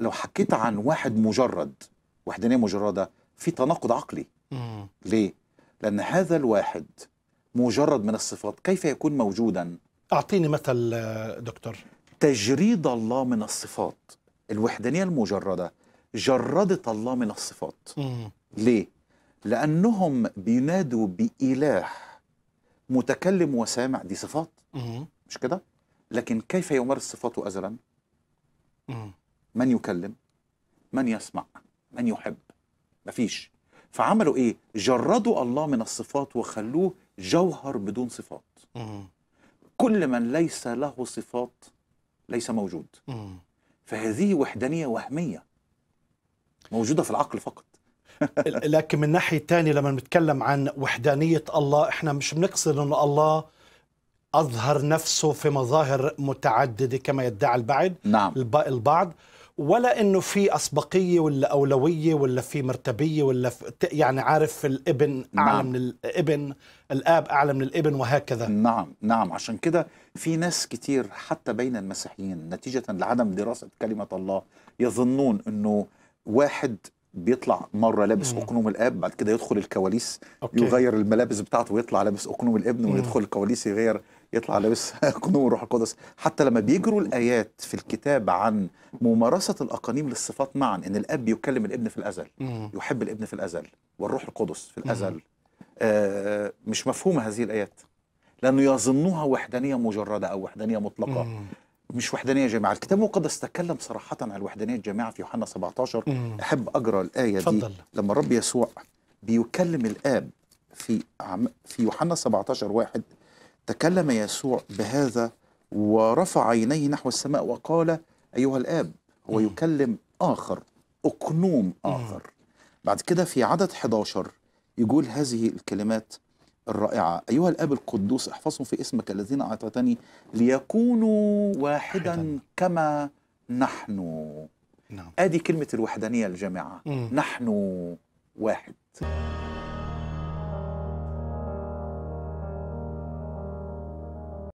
لو حكيت عن واحد مجرد وحدانيه مجرده في تناقض عقلي مم. ليه لان هذا الواحد مجرد من الصفات كيف يكون موجودا اعطيني مثل دكتور تجريد الله من الصفات الوحدانيه المجرده جردت الله من الصفات مم. ليه لانهم بينادوا باله متكلم وسامع دي صفات مم. مش كده لكن كيف يمارس صفاته ازلا مم. من يكلم من يسمع من يحب مفيش فعملوا ايه جردوا الله من الصفات وخلوه جوهر بدون صفات كل من ليس له صفات ليس موجود فهذه وحدانية وهمية موجودة في العقل فقط لكن من ناحية تانية لما نتكلم عن وحدانية الله احنا مش بنقصد ان الله أظهر نفسه في مظاهر متعددة كما يدعي البعض نعم البعض ولا انه في اسبقيه ولا اولويه ولا في مرتبيه ولا في يعني عارف الابن اعلى نعم. من الابن الاب اعلى من الابن وهكذا نعم نعم عشان كده في ناس كتير حتى بين المسيحيين نتيجه لعدم دراسه كلمه الله يظنون انه واحد بيطلع مره لابس اقنوم الاب بعد كده يدخل الكواليس أوكي. يغير الملابس بتاعته ويطلع لابس اقنوم الابن ويدخل الكواليس يغير يطلع لابس قنوم الروح القدس حتى لما بيجروا الايات في الكتاب عن ممارسه الاقانيم للصفات معا ان الاب يكلم الابن في الازل يحب الابن في الازل والروح القدس في الازل آه مش مفهومه هذه الايات لانه يظنوها وحدانيه مجرده او وحدانيه مطلقه مش وحدانيه جامعه الكتاب المقدس تكلم صراحه عن الوحدانيه الجامعه في يوحنا 17 احب اقرا الايه دي فضل. لما الرب يسوع بيكلم الاب في عم في يوحنا 17 واحد تكلم يسوع بهذا ورفع عينيه نحو السماء وقال أيها الآب هو يكلم آخر أقنوم آخر بعد كده في عدد 11 يقول هذه الكلمات الرائعة أيها الآب القدوس احفظهم في اسمك الذين أعطيتني ليكونوا واحدا كما نحن نعم. آدي كلمة الوحدانية الجامعة نحن واحد